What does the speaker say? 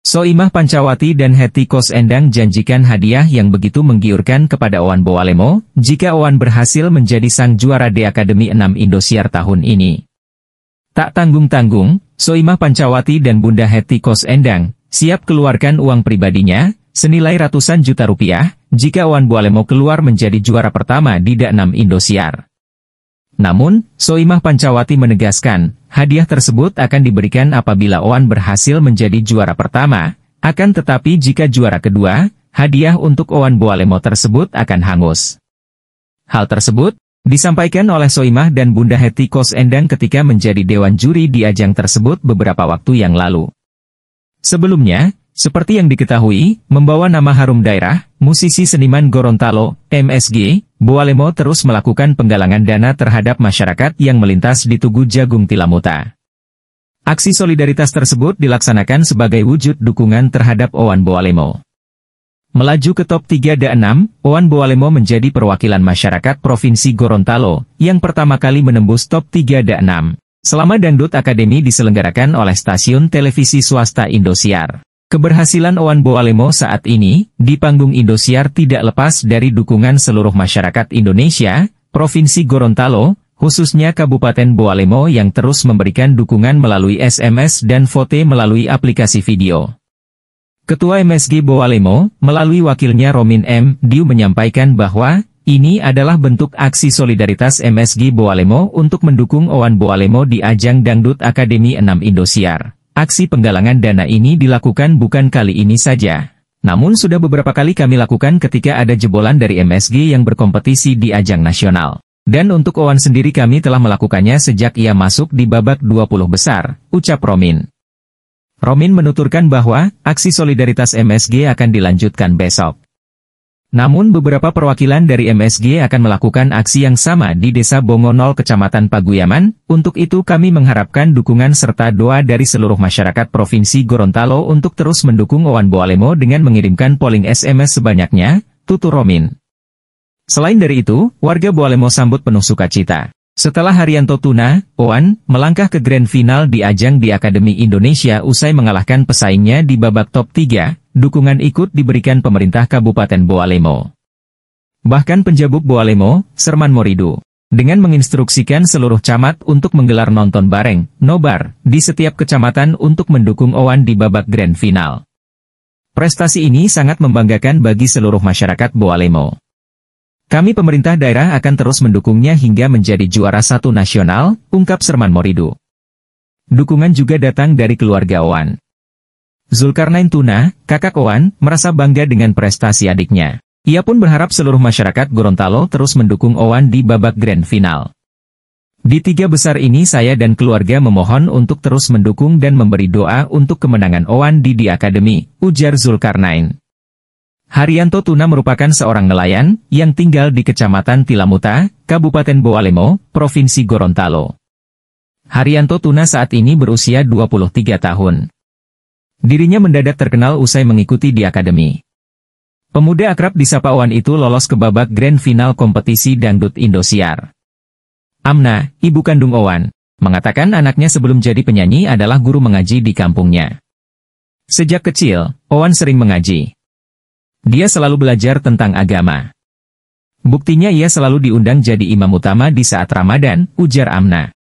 Soimah Pancawati dan Heti Kos Endang janjikan hadiah yang begitu menggiurkan kepada Owan Boalemo, jika Owan berhasil menjadi sang juara di Akademi 6 Indosiar tahun ini. Tak tanggung-tanggung, Soimah Pancawati dan Bunda Heti Kos Endang, siap keluarkan uang pribadinya, senilai ratusan juta rupiah, jika Owan Boalemo keluar menjadi juara pertama di Dak 6 Indosiar. Namun, Soimah Pancawati menegaskan, Hadiah tersebut akan diberikan apabila Oan berhasil menjadi juara pertama, akan tetapi jika juara kedua, hadiah untuk Oan Boalemo tersebut akan hangus. Hal tersebut, disampaikan oleh Soimah dan Bunda Heti Kos Endang ketika menjadi dewan juri di ajang tersebut beberapa waktu yang lalu. Sebelumnya, seperti yang diketahui, membawa nama harum daerah, musisi seniman Gorontalo, MSG, Boalemo terus melakukan penggalangan dana terhadap masyarakat yang melintas di Tugu Jagung Tilamuta. Aksi solidaritas tersebut dilaksanakan sebagai wujud dukungan terhadap Owan Boalemo. Melaju ke top 3 dan 6, Owan Boalemo menjadi perwakilan masyarakat Provinsi Gorontalo, yang pertama kali menembus top 3 dan 6, selama Dangdut Akademi diselenggarakan oleh stasiun televisi swasta Indosiar. Keberhasilan Owan Boalemo saat ini, di panggung Indosiar tidak lepas dari dukungan seluruh masyarakat Indonesia, Provinsi Gorontalo, khususnya Kabupaten Boalemo yang terus memberikan dukungan melalui SMS dan vote melalui aplikasi video. Ketua MSG Boalemo, melalui wakilnya Romin M. Diu menyampaikan bahwa, ini adalah bentuk aksi solidaritas MSG Boalemo untuk mendukung Owan Boalemo di ajang Dangdut Akademi 6 Indosiar. Aksi penggalangan dana ini dilakukan bukan kali ini saja. Namun sudah beberapa kali kami lakukan ketika ada jebolan dari MSG yang berkompetisi di ajang nasional. Dan untuk Owan sendiri kami telah melakukannya sejak ia masuk di babak 20 besar, ucap Romin. Romin menuturkan bahwa, aksi solidaritas MSG akan dilanjutkan besok. Namun beberapa perwakilan dari MSG akan melakukan aksi yang sama di Desa Bongonol Kecamatan Paguyaman, untuk itu kami mengharapkan dukungan serta doa dari seluruh masyarakat Provinsi Gorontalo untuk terus mendukung Owan Boalemo dengan mengirimkan polling SMS sebanyaknya, tutur Romin. Selain dari itu, warga Boalemo sambut penuh sukacita. Setelah Haryanto Tuna, Oan, melangkah ke grand final di ajang di Akademi Indonesia usai mengalahkan pesaingnya di babak top 3, dukungan ikut diberikan pemerintah Kabupaten Boalemo. Bahkan penjabuk Boalemo, Serman Morido, dengan menginstruksikan seluruh camat untuk menggelar nonton bareng, nobar, di setiap kecamatan untuk mendukung Owan di babak grand final. Prestasi ini sangat membanggakan bagi seluruh masyarakat Boalemo. Kami pemerintah daerah akan terus mendukungnya hingga menjadi juara satu nasional, ungkap Serman Morido. Dukungan juga datang dari keluarga Owan. Zulkarnain Tuna, kakak Owan, merasa bangga dengan prestasi adiknya. Ia pun berharap seluruh masyarakat Gorontalo terus mendukung Owan di babak grand final. Di tiga besar ini saya dan keluarga memohon untuk terus mendukung dan memberi doa untuk kemenangan Owan di di Akademi, ujar Zulkarnain. Haryanto Tuna merupakan seorang nelayan yang tinggal di Kecamatan Tilamuta, Kabupaten Boalemo, Provinsi Gorontalo. Haryanto Tuna saat ini berusia 23 tahun. Dirinya mendadak terkenal usai mengikuti di akademi. Pemuda akrab disapa Wan itu lolos ke babak grand final kompetisi dangdut Indosiar. Amna, ibu kandung Owan, mengatakan anaknya sebelum jadi penyanyi adalah guru mengaji di kampungnya. Sejak kecil, Owan sering mengaji. Dia selalu belajar tentang agama. Buktinya ia selalu diundang jadi imam utama di saat Ramadan, ujar Amna.